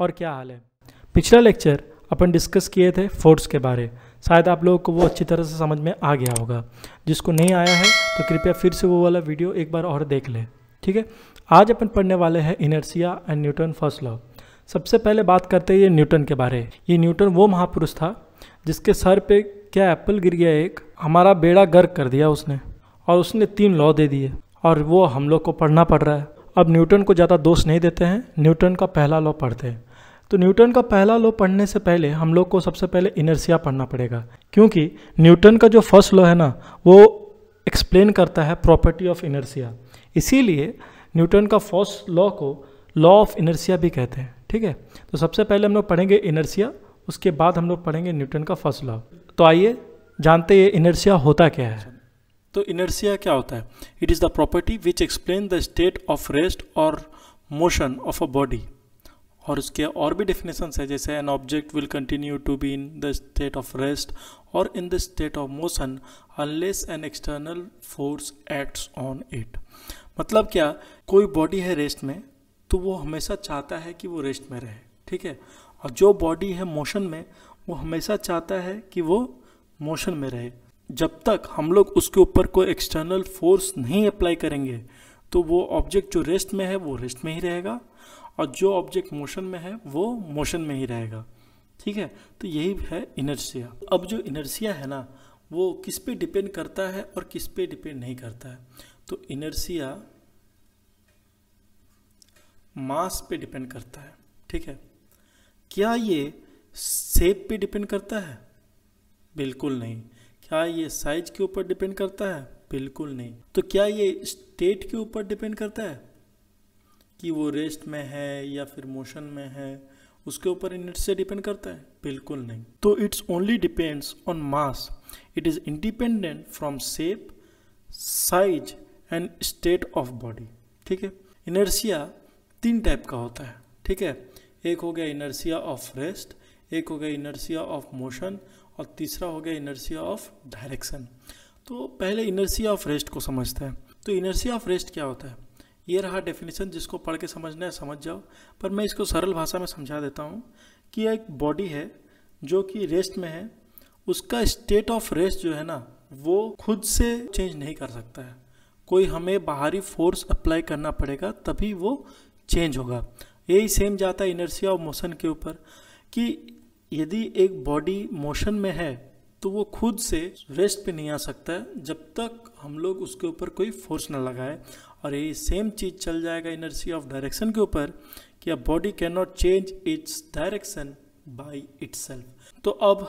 और क्या हाल है पिछला लेक्चर अपन डिस्कस किए थे फोर्स के बारे शायद आप लोगों को वो अच्छी तरह से समझ में आ गया होगा जिसको नहीं आया है तो कृपया फिर से वो वाला वीडियो एक बार और देख लें ठीक है आज अपन पढ़ने वाले हैं inertia and Newton first law सबसे पहले बात करते हैं ये न्यूटन के बारे ये न्यूटन वो महापुरुष था जिसके सर पे क्या एप्पल गिर गया एक हमारा बेड़ा गर्क कर दिया उसने और उसने तीन लॉ दे दिए और वो हम लोग को पढ़ना पड़ रहा है अब न्यूटन को ज़्यादा दोष नहीं देते हैं न्यूटन का पहला लॉ पढ़ते हैं तो न्यूटन का पहला लॉ पढ़ने से पहले हम लोग को सबसे पहले इनर्सिया पढ़ना पड़ेगा क्योंकि न्यूटन का जो फर्स्ट लॉ है ना वो एक्सप्लेन करता है प्रॉपर्टी ऑफ इनर्सिया इसीलिए न्यूटन का फर्स्ट लॉ को लॉ ऑफ इनर्सिया भी कहते हैं ठीक है तो सबसे पहले हम लोग पढ़ेंगे इनर्सिया उसके बाद हम लोग पढ़ेंगे न्यूटन का फर्स्ट लॉ तो आइए जानते ये इनर्सिया होता क्या है तो इनर्सिया क्या होता है it is the property which explain the state of rest और मोशन ऑफ अ बॉडी और उसके और भी डेफिनेशंस है जैसे an object will continue to be in the state of rest और in the state of motion unless an external force acts on it मतलब क्या कोई बॉडी है रेस्ट में तो वो हमेशा चाहता है कि वो रेस्ट में रहे ठीक है और जो बॉडी है मोशन में वो हमेशा चाहता है कि वो मोशन में रहे जब तक हम लोग उसके ऊपर कोई एक्सटर्नल फोर्स नहीं अप्लाई करेंगे तो वो ऑब्जेक्ट जो रेस्ट में है वो रेस्ट में ही रहेगा और जो ऑब्जेक्ट मोशन में है वो मोशन में ही रहेगा ठीक है तो यही है इनर्सिया अब जो इनर्सिया है ना वो किस पे डिपेंड करता है और किस पे डिपेंड नहीं करता है तो इनर्सिया मास पे डिपेंड करता है ठीक है क्या ये सेप पे डिपेंड करता है बिल्कुल नहीं क्या ये साइज के ऊपर डिपेंड करता है बिल्कुल नहीं तो क्या ये स्टेट के ऊपर डिपेंड करता है कि वो रेस्ट में है या फिर मोशन में है उसके ऊपर इनर्ट से डिपेंड करता है बिल्कुल नहीं तो it's only depends on mass it is independent from shape size and state of body ठीक है इनर्सिया तीन टाइप का होता है ठीक है एक हो गया इनर्सिया ऑफ रेस्ट एक हो गया इनर्सिया ऑफ मोशन और तीसरा हो गया इनर्सिया ऑफ डायरेक्शन तो पहले इनर्सिया ऑफ रेस्ट को समझते हैं तो इनर्सिया ऑफ रेस्ट क्या होता है ये रहा डेफिनेशन जिसको पढ़ के समझना है समझ जाओ पर मैं इसको सरल भाषा में समझा देता हूँ कि एक बॉडी है जो कि रेस्ट में है उसका स्टेट ऑफ रेस्ट जो है ना वो खुद से चेंज नहीं कर सकता है कोई हमें बाहरी फोर्स अप्लाई करना पड़ेगा तभी वो चेंज होगा यही सेम जाता है इनर्सिया और मोशन के ऊपर कि यदि एक बॉडी मोशन में है तो वो खुद से रेस्ट पे नहीं आ सकता है जब तक हम लोग उसके ऊपर कोई फोर्स ना लगाए और यही सेम चीज़ चल जाएगा इनर्सी ऑफ डायरेक्शन के ऊपर कि अब body can not change its direction by its तो अब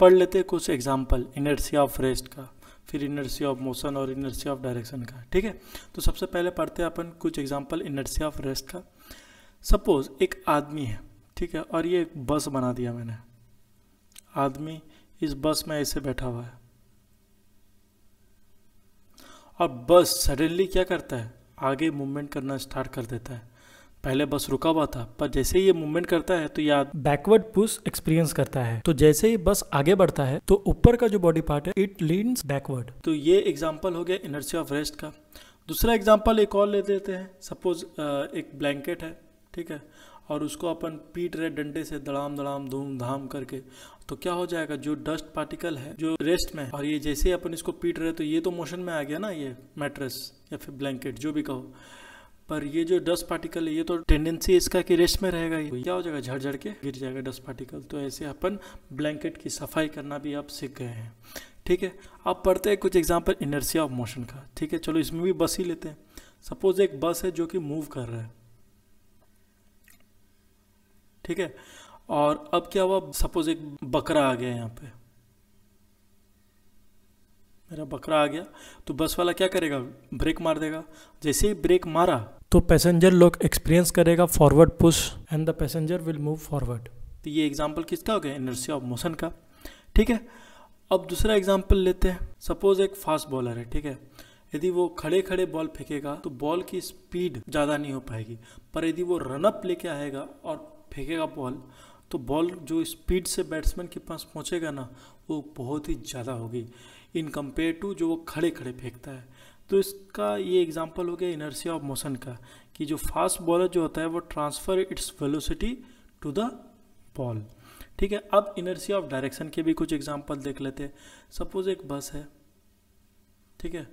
पढ़ लेते कुछ एग्जाम्पल इनर्सी ऑफ रेस्ट का फिर इनर्सी ऑफ मोशन और इनर्सी ऑफ डायरेक्शन का ठीक है तो सबसे पहले पढ़ते हैं अपन कुछ एग्जाम्पल इनर्सी ऑफ रेस्ट का सपोज एक आदमी है ठीक है और ये एक बस बना दिया मैंने आदमी इस बस में ऐसे बैठा हुआ है और बस सडनली क्या करता है आगे मूवमेंट करना स्टार्ट कर देता है पहले बस रुका हुआ था पर जैसे ही ये मूवमेंट करता है तो याद बैकवर्ड पुश एक्सपीरियंस करता है तो जैसे ही बस आगे बढ़ता है तो ऊपर का जो बॉडी पार्ट है इट लीन्स बैकवर्ड तो ये एग्जाम्पल हो गया इनर्सी ऑफ रेस्ट का दूसरा एग्जाम्पल एक और ले देते हैं सपोज एक ब्लैंकेट है ठीक है और उसको अपन पीट रहे डंडे से दड़ाम दड़ाम धूम धाम करके तो क्या हो जाएगा जो डस्ट पार्टिकल है जो रेस्ट में और ये जैसे ही अपन इसको पीट रहे तो ये तो मोशन में आ गया ना ये मैट्रेस या फिर ब्लैंकेट जो भी कहो पर ये जो डस्ट पार्टिकल है ये तो टेंडेंसी इसका कि रेस्ट में रहेगा ये क्या हो जाएगा झड़ झड़ के गिर जाएगा डस्ट पार्टिकल तो ऐसे अपन ब्लैंकेट की सफाई करना भी आप सीख गए हैं ठीक है अब पढ़ते हैं कुछ एग्जाम्पल इनर्सिया ऑफ मोशन का ठीक है चलो इसमें भी बस ही लेते हैं सपोज एक बस है जो कि मूव कर रहा है ठीक है और अब क्या हुआ सपोज एक बकरा आ गया यहाँ पे मेरा बकरा आ गया तो बस वाला क्या करेगा ब्रेक मार देगा जैसे ही ब्रेक मारा तो पैसेंजर लोग एक्सपीरियंस करेगा forward push and the passenger will move forward तो ये एग्जाम्पल किसका हो गया इनर्सी ऑफ मोशन का ठीक है अब दूसरा एग्जाम्पल लेते हैं सपोज एक फास्ट बॉलर है ठीक है यदि वो खड़े खड़े बॉल फेंकेगा तो बॉल की स्पीड ज़्यादा नहीं हो पाएगी पर यदि वो रनअप लेके आएगा और फेंकेगा बॉल तो बॉल जो स्पीड से बैट्समैन के पास पहुंचेगा ना वो बहुत ही ज़्यादा होगी इन कंपेयर टू जो वो खड़े खड़े फेंकता है तो इसका ये एग्जांपल हो गया इनर्सिया ऑफ मोशन का कि जो फास्ट बॉलर जो होता है वो transfer its velocity to the ball ठीक है अब इनर्सिया ऑफ डायरेक्शन के भी कुछ एग्जाम्पल देख लेते हैं सपोज एक बस है ठीक है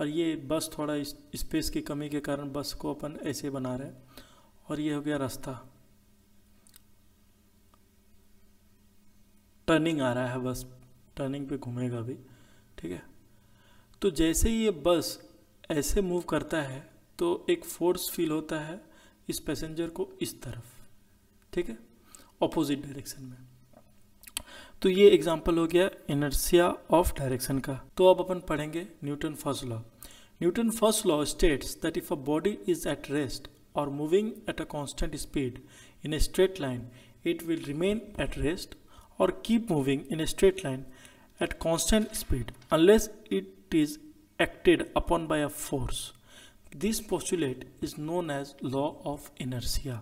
और ये बस थोड़ा स्पेस की कमी के कारण बस को अपन ऐसे बना रहे हैं और ये हो गया रास्ता टर्निंग आ रहा है बस टर्निंग पे घूमेगा भी ठीक है तो जैसे ही ये बस ऐसे मूव करता है तो एक फोर्स फील होता है इस पैसेंजर को इस तरफ ठीक है ऑपोजिट डायरेक्शन में तो ये एग्जाम्पल हो गया इनर्सिया ऑफ डायरेक्शन का तो अब अपन पढ़ेंगे Newton first law Newton first law states that if a body is at rest और moving at a constant speed in a straight line it will remain at rest or keep moving in a straight line at constant speed unless it is acted upon by a force. This postulate is known as law of inertia.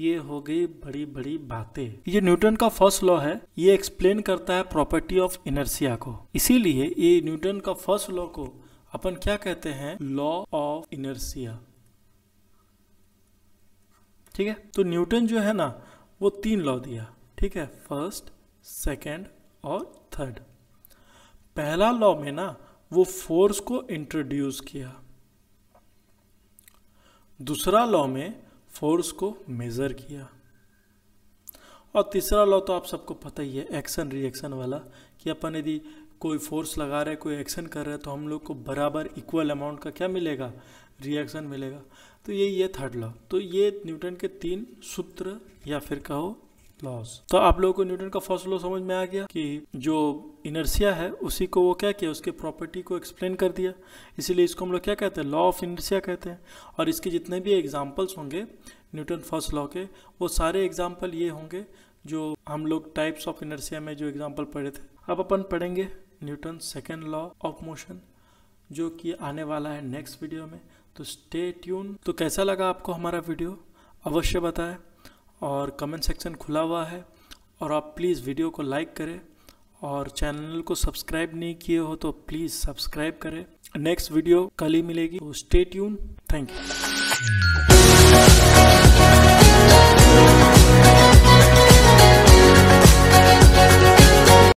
ये हो गई बड़ी बड़ी बातें ये Newton का first law है ये एक्सप्लेन करता है प्रॉपर्टी ऑफ इनर्सिया को इसीलिए ये न्यूटन का फर्स्ट लॉ को अपन क्या कहते हैं लॉ ऑफ इनर्सिया ठीक है तो न्यूटन जो है ना वो तीन लॉ दिया ठीक है फर्स्ट सेकंड और थर्ड पहला लॉ में ना वो फोर्स को इंट्रोड्यूस किया दूसरा लॉ में फोर्स को मेजर किया और तीसरा लॉ तो आप सबको पता ही है एक्शन रिएक्शन वाला कि अपन यदि कोई फोर्स लगा रहे कोई एक्शन कर रहे तो हम लोग को बराबर इक्वल अमाउंट का क्या मिलेगा रिएक्शन मिलेगा तो यही है थर्ड लॉ तो ये न्यूटन के तीन सूत्र या फिर कहो लॉस तो आप लोगों को न्यूटन का फर्स्ट लॉ समझ में आ गया कि जो इनर्सिया है उसी को वो क्या किया उसके प्रॉपर्टी को एक्सप्लेन कर दिया इसीलिए इसको हम लोग क्या कहते हैं लॉ ऑफ इनर्सिया कहते हैं और इसके जितने भी एग्जाम्पल्स होंगे न्यूटन फर्स्ट लॉ के वो सारे एग्जाम्पल ये होंगे जो हम लोग टाइप्स ऑफ इनर्सिया में जो एग्जाम्पल पढ़े थे अब अपन पढ़ेंगे Newton second law of motion जो कि आने वाला है नेक्स्ट वीडियो में तो स्टे ट्यून तो कैसा लगा आपको हमारा वीडियो अवश्य बताएं और कमेंट सेक्शन खुला हुआ है और आप प्लीज़ वीडियो को लाइक करें और चैनल को सब्सक्राइब नहीं किए हो तो प्लीज़ सब्सक्राइब करें नेक्स्ट वीडियो कल ही मिलेगी तो स्टे ट्यून थैंक यू